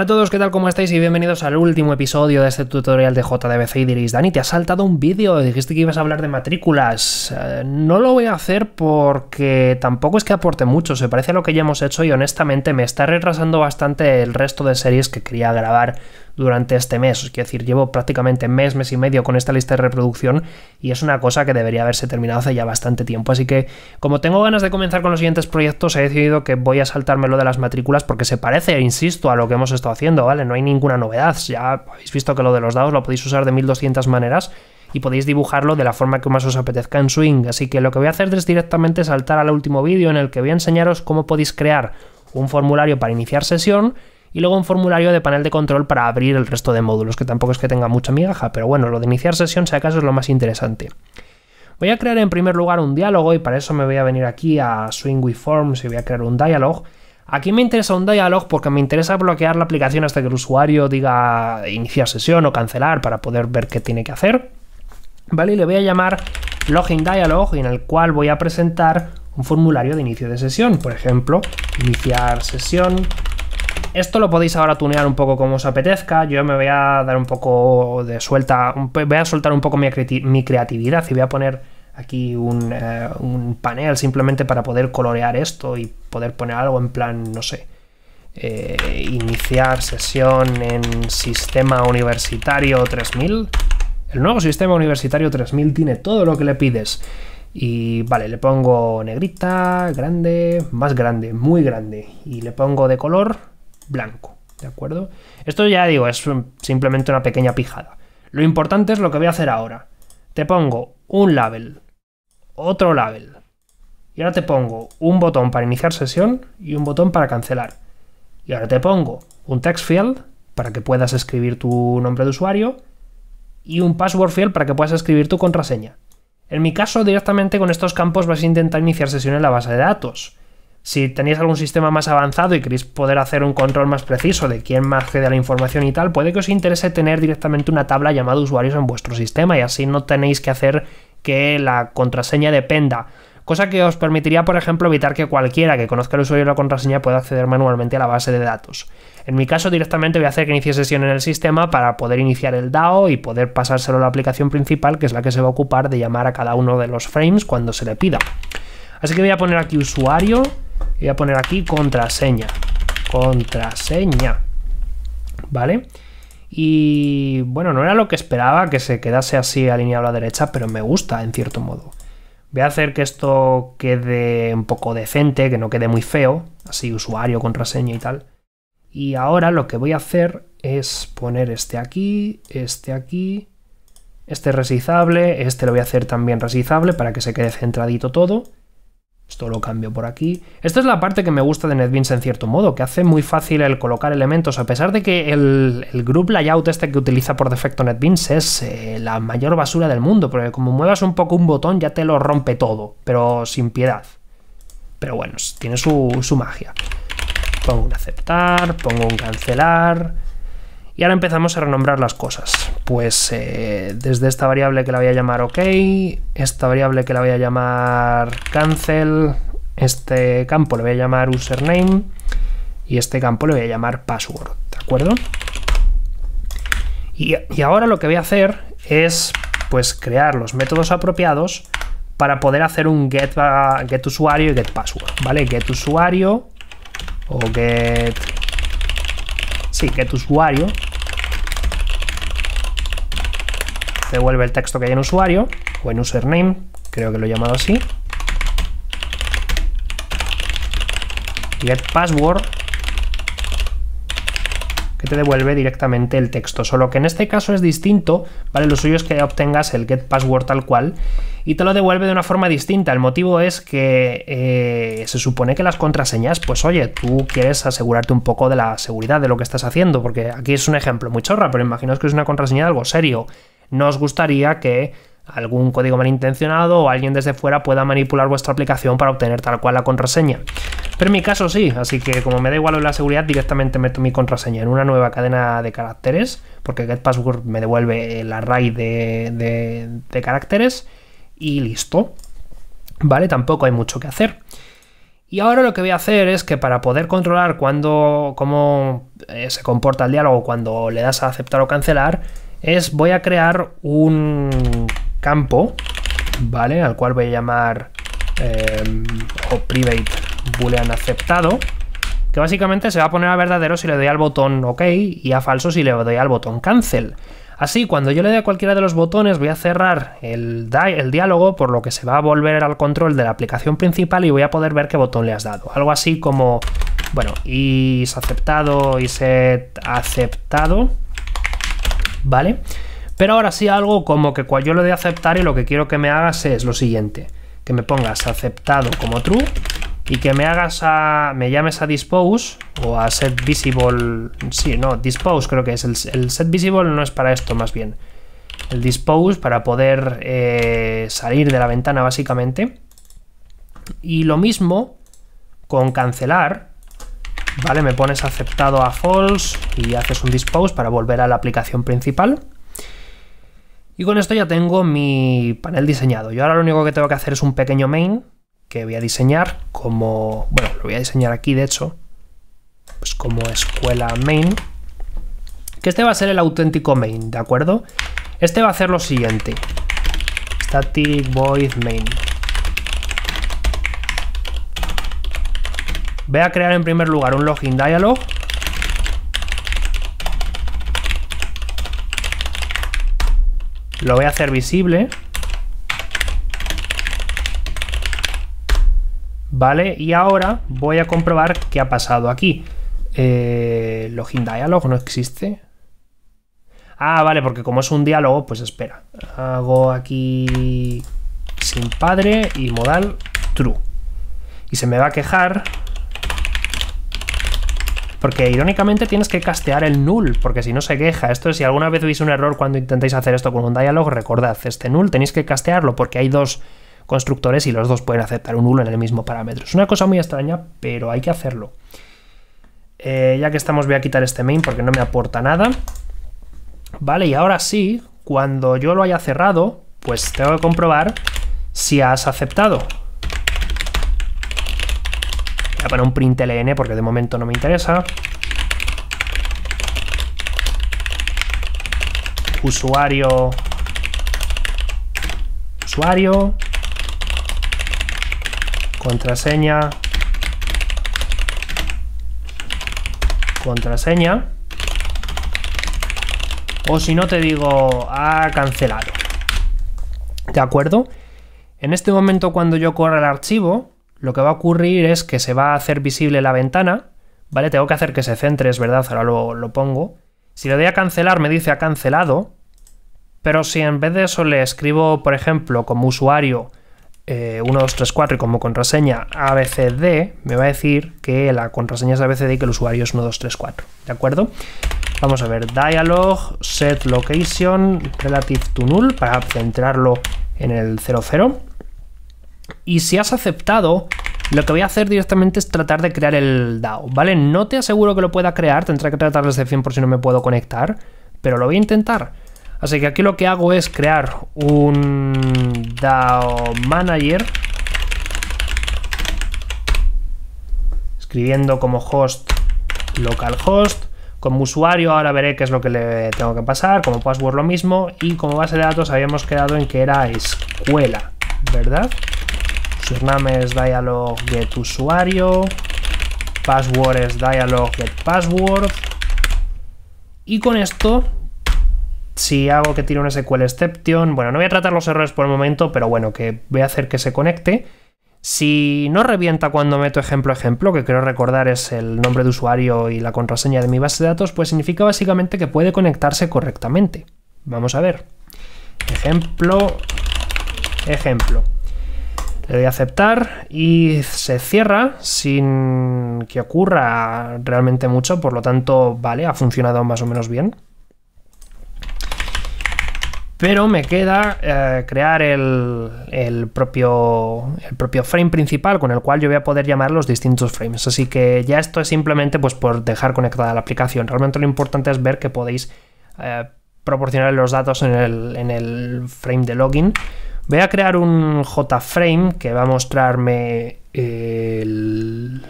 Hola a todos, ¿qué tal? ¿Cómo estáis? Y bienvenidos al último episodio de este tutorial de JDBC y diréis, Dani, te has saltado un vídeo, dijiste que ibas a hablar de matrículas. Eh, no lo voy a hacer porque tampoco es que aporte mucho, se parece a lo que ya hemos hecho y honestamente me está retrasando bastante el resto de series que quería grabar durante este mes. Es decir, llevo prácticamente mes, mes y medio con esta lista de reproducción y es una cosa que debería haberse terminado hace ya bastante tiempo. Así que, como tengo ganas de comenzar con los siguientes proyectos, he decidido que voy a saltarme lo de las matrículas porque se parece, insisto, a lo que hemos estado haciendo, ¿vale? No hay ninguna novedad. Ya habéis visto que lo de los dados lo podéis usar de 1200 maneras y podéis dibujarlo de la forma que más os apetezca en Swing. Así que lo que voy a hacer es directamente saltar al último vídeo en el que voy a enseñaros cómo podéis crear un formulario para iniciar sesión y luego un formulario de panel de control para abrir el resto de módulos, que tampoco es que tenga mucha migaja, pero bueno, lo de iniciar sesión si acaso es lo más interesante. Voy a crear en primer lugar un diálogo y para eso me voy a venir aquí a Swing Forms y voy a crear un dialog. Aquí me interesa un dialog porque me interesa bloquear la aplicación hasta que el usuario diga iniciar sesión o cancelar para poder ver qué tiene que hacer. ¿Vale? Y le voy a llamar Login Dialog en el cual voy a presentar un formulario de inicio de sesión. Por ejemplo, iniciar sesión esto lo podéis ahora tunear un poco como os apetezca. Yo me voy a dar un poco de suelta, voy a soltar un poco mi, creatividad y voy a poner aquí eh, un, panel simplemente para poder colorear esto y poder poner algo en plan, no sé, eh, iniciar sesión en sistema universitario 3000. El nuevo sistema universitario 3000 tiene todo lo que le pides. Y vale, le pongo negrita, grande, más grande, muy grande. Y le pongo de color blanco, ¿de acuerdo? Esto ya digo, es simplemente una pequeña pijada. Lo importante es lo que voy a hacer ahora. Te pongo un label, otro label, y ahora te pongo un botón para iniciar sesión y un botón para cancelar. Y ahora te pongo un text field para que puedas escribir tu nombre de usuario y un password field para que puedas escribir tu contraseña. En mi caso, directamente con estos campos vas a intentar iniciar sesión en la base de datos si tenéis algún sistema más avanzado y queréis poder hacer un control más preciso de quién más accede a la información y tal, puede que os interese tener directamente una tabla llamada usuarios en vuestro sistema y así no tenéis que hacer que la contraseña dependa. Cosa que os permitiría, por ejemplo, evitar que cualquiera que conozca el usuario y la contraseña pueda acceder manualmente a la base de datos. En mi caso, directamente voy a hacer que inicie sesión en el sistema para poder iniciar el DAO y poder pasárselo a la aplicación principal, que es la que se va a ocupar de llamar a cada uno de los frames cuando se le pida. Así que voy a poner aquí usuario voy a poner aquí contraseña, contraseña, ¿vale? Y bueno, no era lo que esperaba que se quedase así alineado a la derecha, pero me gusta en cierto modo. Voy a hacer que esto quede un poco decente, que no quede muy feo, así usuario, contraseña y tal. Y ahora lo que voy a hacer es poner este aquí, este aquí, este resizable, este lo voy a hacer también resizable para que se quede centradito todo. Esto lo cambio por aquí. Esta es la parte que me gusta de NetBeans en cierto modo, que hace muy fácil el colocar elementos, a pesar de que el, el group layout este que utiliza por defecto NetBeans es eh, la mayor basura del mundo, porque como muevas un poco un botón ya te lo rompe todo, pero sin piedad. Pero bueno, tiene su, su magia. Pongo un aceptar, pongo un cancelar y ahora empezamos a renombrar las cosas. Pues eh, desde esta variable que la voy a llamar OK, esta variable que la voy a llamar cancel, este campo le voy a llamar username y este campo le voy a llamar password, ¿de acuerdo? Y, ahora lo que voy a hacer es pues crear los métodos apropiados para poder hacer un get, ah, usuario y get password, ¿vale? Get usuario o get... Sí, get usuario devuelve el texto que hay en usuario o en username, creo que lo he llamado así. Get password que te devuelve directamente el texto, solo que en este caso es distinto, ¿vale? Lo suyo es que obtengas el get password tal cual y te lo devuelve de una forma distinta. El motivo es que eh, se supone que las contraseñas, pues oye, tú quieres asegurarte un poco de la seguridad de lo que estás haciendo, porque aquí es un ejemplo muy chorra, pero imaginaos que es una contraseña de algo serio no os gustaría que algún código malintencionado o alguien desde fuera pueda manipular vuestra aplicación para obtener tal cual la contraseña. Pero en mi caso sí, así que como me da igual la seguridad, directamente meto mi contraseña en una nueva cadena de caracteres, porque GetPassword me devuelve el array de, caracteres y listo. Vale, tampoco hay mucho que hacer. Y ahora lo que voy a hacer es que para poder controlar cuando cómo eh, se comporta el diálogo cuando le das a aceptar o cancelar, es voy a crear un campo, ¿vale? Al cual voy a llamar eh, o private boolean aceptado, que básicamente se va a poner a verdadero si le doy al botón OK y a falso si le doy al botón cancel. Así, cuando yo le dé a cualquiera de los botones, voy a cerrar el, el, diálogo, por lo que se va a volver al control de la aplicación principal y voy a poder ver qué botón le has dado. Algo así como, bueno, is aceptado, is set aceptado. ¿vale? Pero ahora sí algo como que cuando yo lo de aceptar y lo que quiero que me hagas es lo siguiente, que me pongas aceptado como true y que me hagas a, me llames a dispose o a set visible, sí, no, dispose creo que es, el, set visible no es para esto más bien, el dispose para poder eh, salir de la ventana básicamente y lo mismo con cancelar Vale, me pones aceptado a false y haces un dispose para volver a la aplicación principal. Y con esto ya tengo mi panel diseñado. Yo ahora lo único que tengo que hacer es un pequeño main que voy a diseñar como... Bueno, lo voy a diseñar aquí, de hecho. Pues como escuela main. Que este va a ser el auténtico main, ¿de acuerdo? Este va a hacer lo siguiente. Static void main. Voy a crear en primer lugar un login dialog. Lo voy a hacer visible. ¿Vale? Y ahora voy a comprobar qué ha pasado aquí. Eh, login dialog no existe. Ah, vale, porque como es un diálogo, pues espera. Hago aquí sin padre y modal true. Y se me va a quejar porque irónicamente tienes que castear el null, porque si no se queja. Esto es, si alguna vez veis un error cuando intentáis hacer esto con un dialog, recordad, este null tenéis que castearlo porque hay dos constructores y los dos pueden aceptar un null en el mismo parámetro. Es una cosa muy extraña, pero hay que hacerlo. Eh, ya que estamos voy a quitar este main porque no me aporta nada. Vale, y ahora sí, cuando yo lo haya cerrado, pues tengo que comprobar si has aceptado. Voy a poner un print ln porque de momento no me interesa. Usuario. Usuario. Contraseña. Contraseña. O si no, te digo, ha cancelado. ¿De acuerdo? En este momento, cuando yo corra el archivo, lo que va a ocurrir es que se va a hacer visible la ventana, ¿vale? Tengo que hacer que se centre, es verdad, ahora lo, pongo. Si le doy a cancelar me dice ha cancelado, pero si en vez de eso le escribo, por ejemplo, como usuario 1234 1, 2, y como contraseña ABCD, me va a decir que la contraseña es ABCD y que el usuario es 1234. 2, ¿de acuerdo? Vamos a ver, dialog, set location, relative to null, para centrarlo en el 00. Y si has aceptado, lo que voy a hacer directamente es tratar de crear el DAO, ¿vale? No te aseguro que lo pueda crear, tendré que tratar de excepción por si no me puedo conectar, pero lo voy a intentar. Así que aquí lo que hago es crear un DAO manager escribiendo como host localhost como usuario ahora veré qué es lo que le tengo que pasar, como password lo mismo y como base de datos habíamos quedado en que era escuela, ¿verdad? username es dialog get usuario, password es dialog get password. Y con esto, si hago que tire una SQL exception, bueno, no voy a tratar los errores por el momento, pero bueno, que voy a hacer que se conecte. Si no revienta cuando meto ejemplo ejemplo, que quiero recordar es el nombre de usuario y la contraseña de mi base de datos, pues significa básicamente que puede conectarse correctamente. Vamos a ver. Ejemplo, ejemplo. Le doy a aceptar y se cierra sin que ocurra realmente mucho, por lo tanto, vale, ha funcionado más o menos bien. Pero me queda eh, crear el, propio, el propio frame principal con el cual yo voy a poder llamar los distintos frames. Así que ya esto es simplemente pues, por dejar conectada la aplicación. Realmente lo importante es ver que podéis eh, proporcionar los datos en el, en el frame de login Voy a crear un JFrame que va a mostrarme el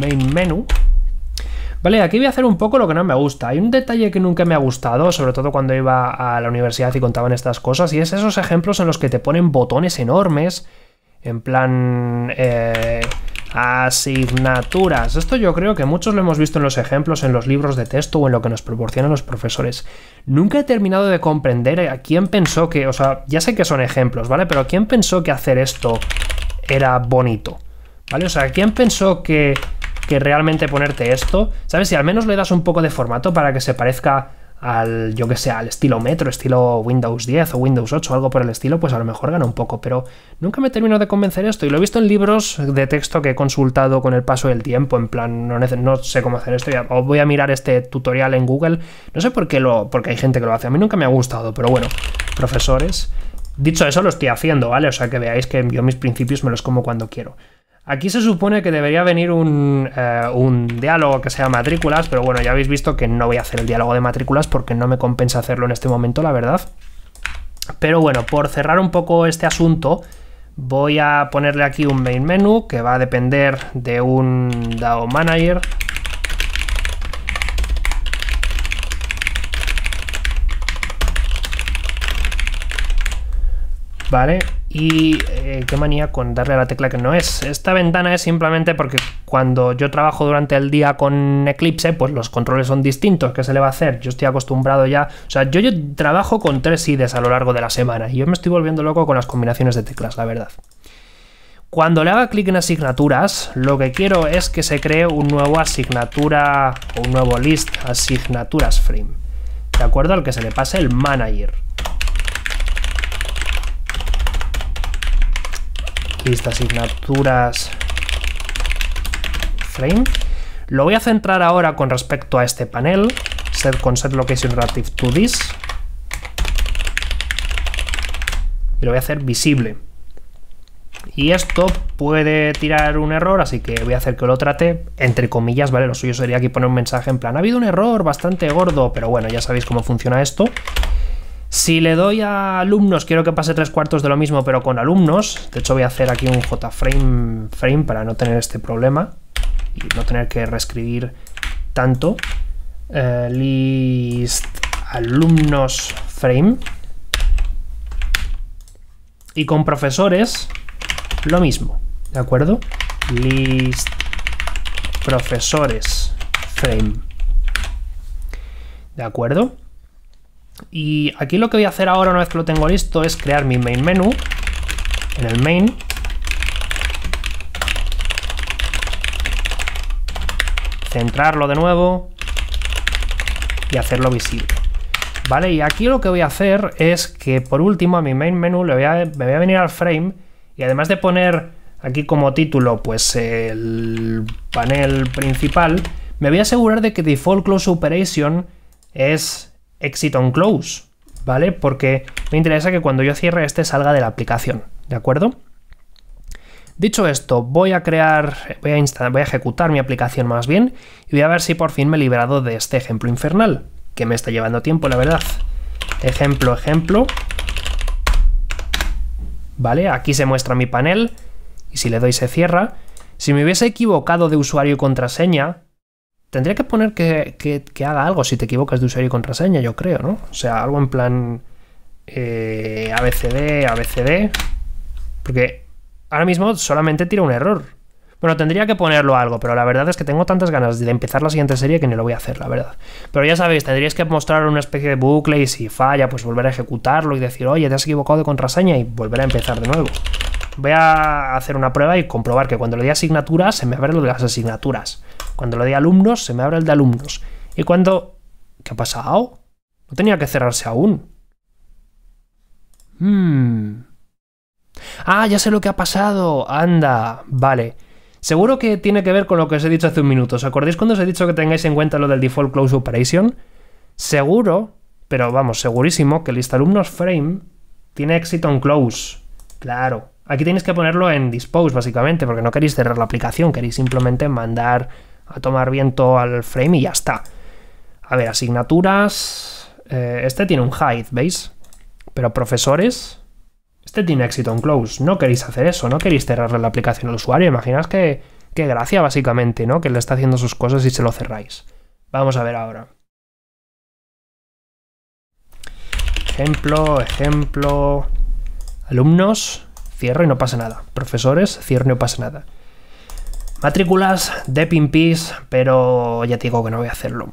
main menu. Vale, aquí voy a hacer un poco lo que no me gusta. Hay un detalle que nunca me ha gustado, sobre todo cuando iba a la universidad y contaban estas cosas, y es esos ejemplos en los que te ponen botones enormes, en plan... Eh, Asignaturas. Esto yo creo que muchos lo hemos visto en los ejemplos, en los libros de texto o en lo que nos proporcionan los profesores. Nunca he terminado de comprender a quién pensó que, o sea, ya sé que son ejemplos, ¿vale? Pero a ¿quién pensó que hacer esto era bonito? ¿Vale? O sea, ¿quién pensó que, que realmente ponerte esto? ¿Sabes? Si al menos le das un poco de formato para que se parezca al, yo que sé, al estilo Metro, estilo Windows 10 o Windows 8, o algo por el estilo, pues a lo mejor gana un poco, pero nunca me termino de convencer esto y lo he visto en libros de texto que he consultado con el paso del tiempo, en plan, no, sé cómo hacer esto, ya, o voy a mirar este tutorial en Google, no sé por qué lo, porque hay gente que lo hace, a mí nunca me ha gustado, pero bueno, profesores, dicho eso lo estoy haciendo, ¿vale? O sea que veáis que yo mis principios me los como cuando quiero. Aquí se supone que debería venir un, eh, diálogo que sea matrículas, pero bueno, ya habéis visto que no voy a hacer el diálogo de matrículas porque no me compensa hacerlo en este momento, la verdad. Pero bueno, por cerrar un poco este asunto, voy a ponerle aquí un main menu que va a depender de un DAO manager. Vale, y eh, qué manía con darle a la tecla que no es. Esta ventana es simplemente porque cuando yo trabajo durante el día con Eclipse, pues los controles son distintos. ¿Qué se le va a hacer? Yo estoy acostumbrado ya. O sea, yo, yo trabajo con tres IDs a lo largo de la semana y yo me estoy volviendo loco con las combinaciones de teclas, la verdad. Cuando le haga clic en asignaturas, lo que quiero es que se cree un nuevo asignatura o un nuevo list, asignaturas frame. De acuerdo al que se le pase el manager. lista asignaturas frame. Lo voy a centrar ahora con respecto a este panel, set con set location relative to this. Y lo voy a hacer visible. Y esto puede tirar un error, así que voy a hacer que lo trate, entre comillas, ¿vale? Lo suyo sería aquí poner un mensaje en plan, ha habido un error bastante gordo, pero bueno, ya sabéis cómo funciona esto. Si le doy a alumnos, quiero que pase tres cuartos de lo mismo, pero con alumnos. De hecho, voy a hacer aquí un JFrame frame para no tener este problema y no tener que reescribir tanto. Eh, list alumnos frame. Y con profesores, lo mismo. ¿De acuerdo? List profesores frame. ¿De acuerdo? Y aquí lo que voy a hacer ahora, una vez que lo tengo listo, es crear mi main menu en el main. Centrarlo de nuevo y hacerlo visible. Vale, y aquí lo que voy a hacer es que por último a mi main menu le voy a, me voy a venir al frame y además de poner aquí como título pues el panel principal, me voy a asegurar de que default close operation es exit on close, ¿vale? Porque me interesa que cuando yo cierre este salga de la aplicación, ¿de acuerdo? Dicho esto, voy a crear, voy a, voy a ejecutar mi aplicación más bien y voy a ver si por fin me he liberado de este ejemplo infernal, que me está llevando tiempo, la verdad. Ejemplo, ejemplo. ¿Vale? Aquí se muestra mi panel y si le doy se cierra. Si me hubiese equivocado de usuario y contraseña, Tendría que poner que, haga algo si te equivocas de usuario y contraseña, yo creo, ¿no? O sea, algo en plan eh, ABCD, ABCD. Porque ahora mismo solamente tira un error. Bueno, tendría que ponerlo algo, pero la verdad es que tengo tantas ganas de empezar la siguiente serie que ni lo voy a hacer, la verdad. Pero ya sabéis, tendríais que mostrar una especie de bucle y si falla, pues volver a ejecutarlo y decir, oye, te has equivocado de contraseña y volver a empezar de nuevo. Voy a hacer una prueba y comprobar que cuando le di asignaturas, se me abre lo de las asignaturas. Cuando lo de alumnos, se me abre el de alumnos. Y cuando... ¿Qué ha pasado? No tenía que cerrarse aún. Hmm. Ah, ya sé lo que ha pasado. Anda, vale. Seguro que tiene que ver con lo que os he dicho hace un minuto. ¿Os acordáis cuando os he dicho que tengáis en cuenta lo del default close operation? Seguro, pero vamos, segurísimo que list alumnos frame tiene éxito on close. Claro. Aquí tenéis que ponerlo en dispose, básicamente, porque no queréis cerrar la aplicación, queréis simplemente mandar a tomar viento al frame y ya está. A ver, asignaturas... Eh, este tiene un hide, ¿veis? Pero profesores... Este tiene éxito on close. No queréis hacer eso, no queréis cerrarle la aplicación al usuario. Imaginaos que, qué gracia, básicamente, ¿no? Que le está haciendo sus cosas y se lo cerráis. Vamos a ver ahora. Ejemplo, ejemplo... Alumnos, cierro y no pasa nada. Profesores, cierre y no pasa nada. Matrículas, de pimpis, pero ya te digo que no voy a hacerlo.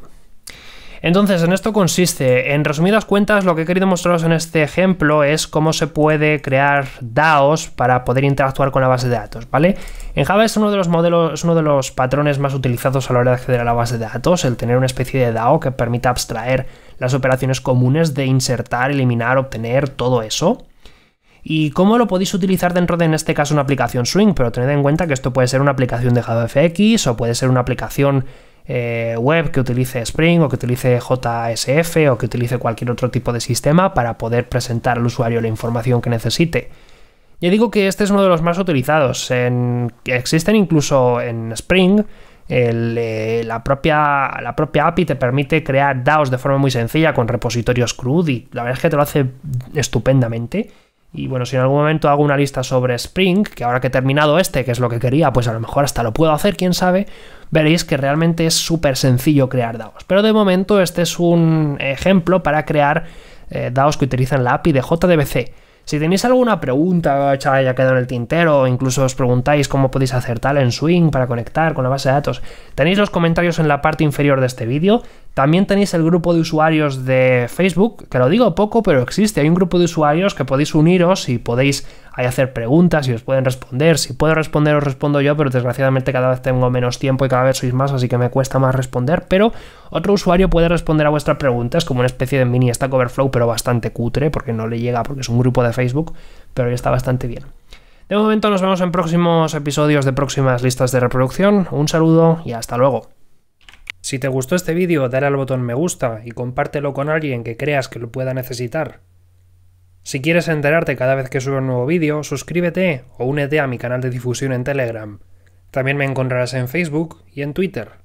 Entonces, en esto consiste, en resumidas cuentas, lo que he querido mostraros en este ejemplo es cómo se puede crear DAOs para poder interactuar con la base de datos, ¿vale? En Java es uno de los modelos, es uno de los patrones más utilizados a la hora de acceder a la base de datos, el tener una especie de DAO que permita abstraer las operaciones comunes de insertar, eliminar, obtener, todo eso. ¿Y cómo lo podéis utilizar dentro de, en este caso, una aplicación Swing? Pero tened en cuenta que esto puede ser una aplicación de JavaFX o puede ser una aplicación eh, web que utilice Spring o que utilice JSF o que utilice cualquier otro tipo de sistema para poder presentar al usuario la información que necesite. Yo digo que este es uno de los más utilizados. En, existen incluso en Spring. Eh, la, propia, la propia API te permite crear DAOs de forma muy sencilla con repositorios CRUD y la verdad es que te lo hace estupendamente. Y bueno, si en algún momento hago una lista sobre Spring, que ahora que he terminado este, que es lo que quería, pues a lo mejor hasta lo puedo hacer, quién sabe, veréis que realmente es súper sencillo crear DAOs. Pero de momento este es un ejemplo para crear eh, DAOs que utilizan la API de JDBC. Si tenéis alguna pregunta ya quedó en el tintero, o incluso os preguntáis cómo podéis hacer tal en Swing para conectar con la base de datos, tenéis los comentarios en la parte inferior de este vídeo. También tenéis el grupo de usuarios de Facebook, que lo digo poco, pero existe. Hay un grupo de usuarios que podéis uniros y podéis hacer preguntas y os pueden responder. Si puedo responder, os respondo yo, pero desgraciadamente cada vez tengo menos tiempo y cada vez sois más, así que me cuesta más responder. Pero otro usuario puede responder a vuestras preguntas, como una especie de mini Stack Overflow, pero bastante cutre, porque no le llega porque es un grupo de Facebook, pero ya está bastante bien. De momento nos vemos en próximos episodios de próximas listas de reproducción. Un saludo y hasta luego. Si te gustó este vídeo, dale al botón me gusta y compártelo con alguien que creas que lo pueda necesitar. Si quieres enterarte cada vez que subo un nuevo vídeo, suscríbete o únete a mi canal de difusión en Telegram. También me encontrarás en Facebook y en Twitter.